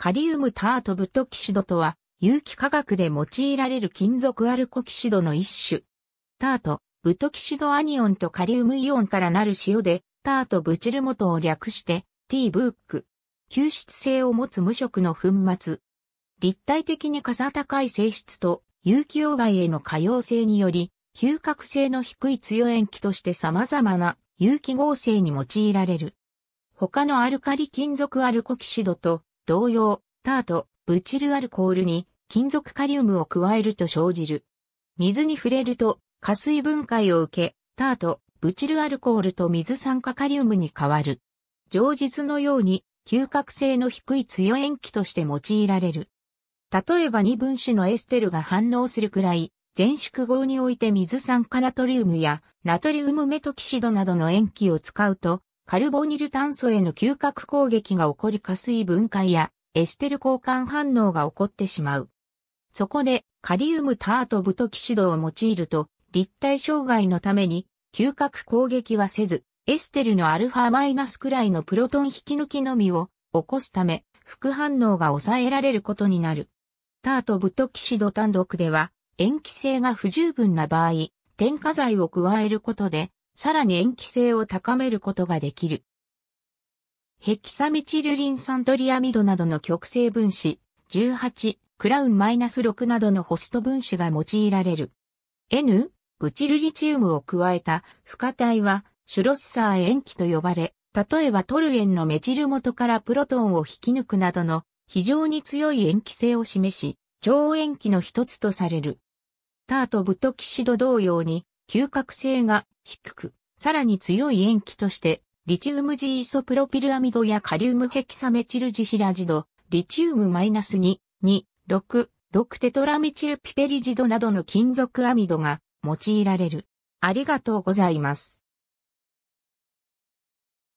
カリウムタートブトキシドとは、有機化学で用いられる金属アルコキシドの一種。タート、ブトキシドアニオンとカリウムイオンからなる塩で、タートブチルモトを略して、T ブック。吸湿性を持つ無色の粉末。立体的にかさ高い性質と、有機溶媒への可用性により、嗅覚性の低い強塩基として様々な有機合成に用いられる。他のアルカリ金属アルコキシドと同様、タート、ブチルアルコールに金属カリウムを加えると生じる。水に触れると、加水分解を受け、タート、ブチルアルコールと水酸化カリウムに変わる。上述のように、嗅覚性の低い強塩基として用いられる。例えば2分子のエステルが反応するくらい、全縮合において水酸化ナトリウムやナトリウムメトキシドなどの塩基を使うと、カルボニル炭素への嗅覚攻撃が起こり加水分解やエステル交換反応が起こってしまう。そこでカリウムタートブトキシドを用いると立体障害のために嗅覚攻撃はせずエステルのアルファマイナスくらいのプロトン引き抜きのみを起こすため副反応が抑えられることになる。タートブトキシド単独では塩基性が不十分な場合、添加剤を加えることでさらに塩基性を高めることができる。ヘキサミチルリン酸トリアミドなどの極性分子、18、クラウンマイナス -6 などのホスト分子が用いられる。N、ブチルリチウムを加えた不可体は、シュロッサー塩基と呼ばれ、例えばトルエンのメチル元からプロトンを引き抜くなどの非常に強い塩基性を示し、超塩基の一つとされる。タートブトキシド同様に嗅覚性が低く、さらに強い塩基として、リチウムジイソプロピルアミドやカリウムヘキサメチルジシラジド、リチウムマイナス2、2、6、6テトラミチルピペリジドなどの金属アミドが用いられる。ありがとうございます。